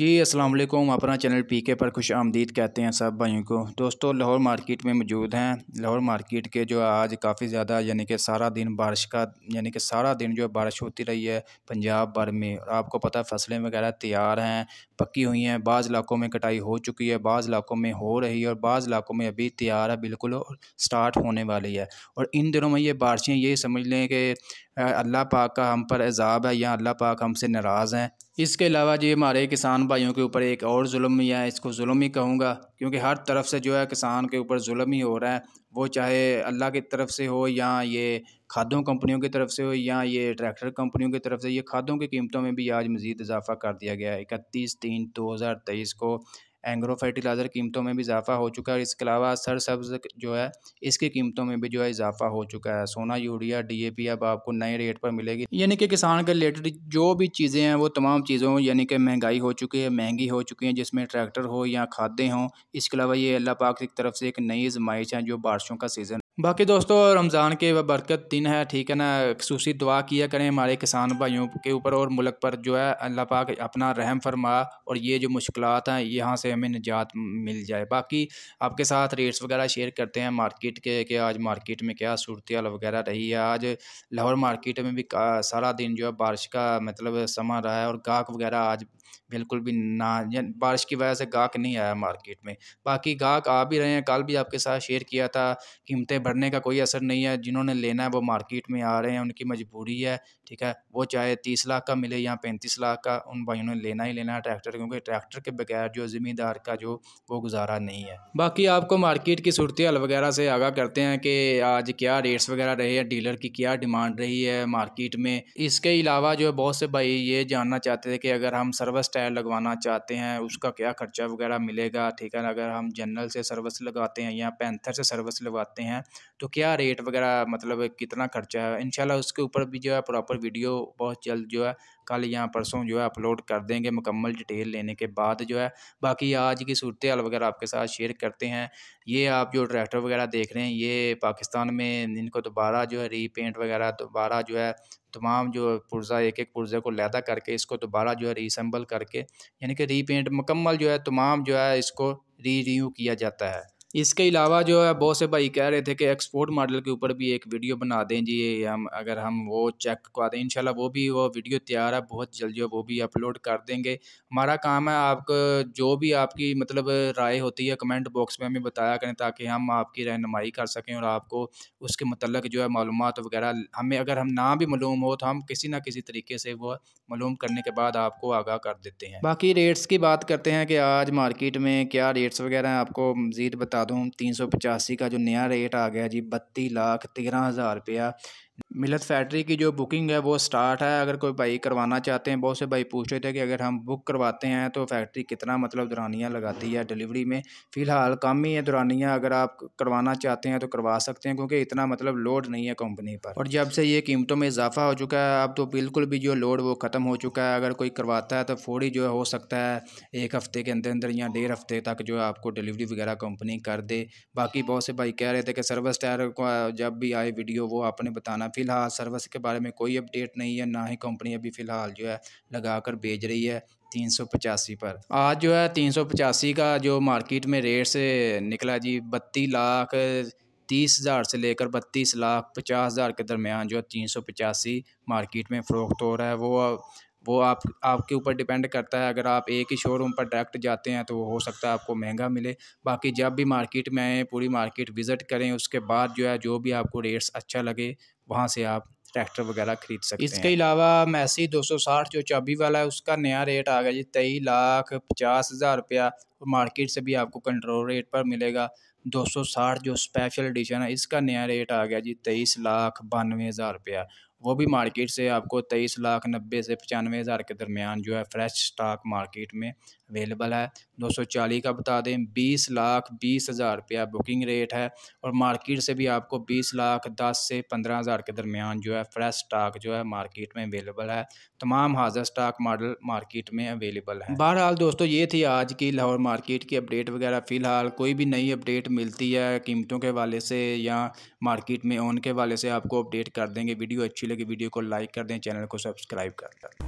जी अस्सलाम वालेकुम अपना चैनल पीके पर खुश आमदीद कहते हैं सब भाइयों को दोस्तों लाहौर मार्केट में मौजूद हैं लाहौर मार्केट के जो आज काफ़ी ज़्यादा यानी कि सारा दिन बारिश का यानी कि सारा दिन जो बारिश होती रही है पंजाब भर में और आपको पता है फसलें वगैरह तैयार हैं पक्की हुई हैं बाज़ इलाकों में कटाई हो चुकी है बाज़ इलाकों में हो रही है और बाज़ इलाकों में अभी तैयार है बिल्कुल स्टार्ट होने वाली है और इन दिनों में ये बारिशें ये समझ लें कि अल्लाह पाक का हम पर एजाब है या अल्लाह पाक हमसे नाराज़ हैं इसके अलावा जी हमारे किसान भाइयों के ऊपर एक और जुल्म है इसको जुल्म ही कहूँगा क्योंकि हर तरफ से जो है किसान के ऊपर जुल्म ही हो रहा है वो चाहे अल्लाह की तरफ से हो या ये खादों कंपनियों की तरफ से हो या ये ट्रैक्टर कंपनियों की तरफ से ये खादों की कीमतों में भी आज मज़ीद इजाफा कर दिया गया है इकतीस तीन दो हज़ार तेईस को एंग्रो फर्टिलाइज़र कीमतों में भी इजाफा हो चुका है और इसके अलावा सर सब्ज जो है इसकी कीमतों में भी जो है इजाफा हो चुका है सोना यूरिया पी अब आपको नए रेट पर मिलेगी यानी कि किसान के रिलेटेड जो भी चीज़ें हैं वो तमाम चीज़ों यानी कि महंगाई हो चुकी है महंगी हो चुकी हैं जिसमें ट्रैक्टर हो या खादें हों इसके अलावा ये अल्लाह पाक की तरफ से एक नई आजमाइश है जो बारिशों का सीज़न बाकी दोस्तों रमज़ान के बरकत दिन है ठीक है ना खसूसी दुआ किया करें हमारे किसान भाइयों के ऊपर और मुल्क पर जो है अल्लाह पाक अपना रहम फरमा और ये जो मुश्किल हैं यहाँ से हमें निजात मिल जाए बाकी आपके साथ रेट्स वगैरह शेयर करते हैं मार्केट के कि आज मार्केट में क्या सूरत वगैरह रही है आज लाहौर मार्केट में भी सारा दिन जो है बारिश का मतलब समा रहा है और गाहक वगैरह आज बिल्कुल भी ना बारिश की वजह से गाहक नहीं आया मार्केट में बाकी गाहक आ भी रहे हैं कल भी आपके साथ शेयर किया था कीमतें बढ़ने का कोई असर नहीं है जिन्होंने लेना है वो मार्केट में आ रहे हैं उनकी मजबूरी है ठीक है वो चाहे तीस लाख का मिले या पैंतीस लाख का उन भाइयों ने लेना ही लेना है ट्रैक्टर क्योंकि ट्रैक्टर के बगैर जो ज़मींदार का जो वो गुजारा नहीं है बाकी आपको मार्केट की सूरत वगैरह से आगाह करते हैं कि आज क्या रेट्स वगैरह रहे हैं डीलर की क्या डिमांड रही है मार्केट में इसके अलावा जो है बहुत से भाई ये जानना चाहते थे कि अगर हम सर्विस सर्वस टायर लगवाना चाहते हैं उसका क्या खर्चा वगैरह मिलेगा ठीक है अगर हम जनरल से सर्विस लगाते हैं या पैंथर से सर्विस लगवाते हैं तो क्या रेट वगैरह मतलब कितना खर्चा है इनशाला उसके ऊपर भी जो है प्रॉपर वीडियो बहुत जल्द जो है कल या परसों जो है अपलोड कर देंगे मुकम्मल डिटेल लेने के बाद जो है बाकी आज की सूरत हाल वगैरह आपके साथ शेयर करते हैं ये आप जो ट्रैक्टर वगैरह देख रहे हैं ये पाकिस्तान में इनको दोबारा जो है रीपेंट वगैरह दोबारा जो है तमाम जो पुर्ज़ा एक एक पुर्ज़े को लैदा करके इसको दोबारा जो है रीसम्बल करके यानी कि रीपेंट मुकम्मल जो है तमाम जो है इसको री रीयू किया जाता है इसके अलावा जो है बहुत से भाई कह रहे थे कि एक्सपोर्ट मॉडल के ऊपर भी एक वीडियो बना दें जी हम अगर हम वो चेक करवा दें इंशाल्लाह वो भी वो वीडियो तैयार है बहुत जल्द जो वो भी अपलोड कर देंगे हमारा काम है आपको जो भी आपकी मतलब राय होती है कमेंट बॉक्स में हमें बताया करें ताकि हम आपकी रहनमाई कर सकें और आपको उसके मतलब जो है मालूम वगैरह हमें अगर हम ना भी मालूम हो तो हम किसी ना किसी तरीके से वो मालूम करने के बाद आपको आगाह कर देते हैं बाकी रेट्स की बात करते हैं कि आज मार्केट में क्या रेट्स वगैरह आपको मज़ीद बता बता दूँ तीन सौ पचासी का जो नया रेट आ गया जी बत्ती लाख तेरह हज़ार रुपया मिलत फैक्ट्री की जो बुकिंग है वो स्टार्ट है अगर कोई भाई करवाना चाहते हैं बहुत से भाई पूछ रहे थे कि अगर हम बुक करवाते हैं तो फैक्ट्री कितना मतलब दुरानियाँ लगाती है डिलीवरी में फ़िलहाल कम ही है दुरानियाँ अगर आप करवाना चाहते हैं तो करवा सकते हैं क्योंकि इतना मतलब लोड नहीं है कंपनी पर और जब से ये कीमतों में इजाफा हो चुका है अब तो बिल्कुल भी जो लोड वो ख़त्म हो चुका है अगर कोई करवाता है तो फोड़ी जो है हो सकता है एक हफ़्ते के अंदर अंदर या डेढ़ हफ़्ते तक जो है आपको डिलीवरी वगैरह कंपनी कर दे बाकी बहुत से भाई कह रहे थे कि सर्विस टायर जब भी आए वीडियो वो आपने बताना लगाना फ़िलहाल सर्विस के बारे में कोई अपडेट नहीं है ना ही कंपनी अभी फ़िलहाल जो है लगा कर बेच रही है तीन सौ पचासी पर आज जो है तीन सौ पचासी का जो मार्केट में रेट से निकला जी बत्तीस लाख तीस हज़ार से लेकर बत्तीस लाख पचास हज़ार के दरमियान जो है तीन सौ पचासी मार्केट में फ़रोख्त हो रहा है वो वो आप आपके ऊपर डिपेंड करता है अगर आप एक ही शोरूम पर डायरेक्ट जाते हैं तो वो हो सकता है आपको महंगा मिले बाकी जब भी मार्केट में आएँ पूरी मार्केट विज़िट करें उसके बाद जो है जो भी आपको रेट्स अच्छा लगे वहाँ से आप ट्रैक्टर वगैरह खरीद सकते इसके हैं इसके अलावा मैसी दो सौ साठ जो चाबी वाला है उसका नया रेट आ गया जी तेईस लाख पचास हज़ार रुपया मार्केट से भी आपको कंट्रोल रेट पर मिलेगा दो सौ साठ जो स्पेशल एडिशन है इसका नया रेट आ गया जी तेईस लाख बानवे हज़ार रुपया वो भी मार्केट से आपको तेईस लाख नब्बे से पचानवे हज़ार के दरमियान जो है फ्रेश स्टॉक मार्केट में अवेलेबल है दो सौ चालीस का बता दें बीस लाख बीस हज़ार रुपया बुकिंग रेट है और मार्केट से भी आपको बीस लाख दस से पंद्रह हज़ार के दरमियान जो है फ्रेश स्टॉक जो है मार्केट में अवेलेबल है तमाम हाजर स्टॉक मॉडल मार्केट में अवेलेबल है बहरहाल दोस्तों ये थी आज की लाहौर मार्केट की अपडेट वगैरह फ़िलहाल कोई भी नई अपडेट मिलती है कीमतों के वाले से या मार्केट में ऑन के वाले से आपको अपडेट कर देंगे वीडियो अच्छी लगी वीडियो को लाइक कर दें चैनल को सब्सक्राइब कर लें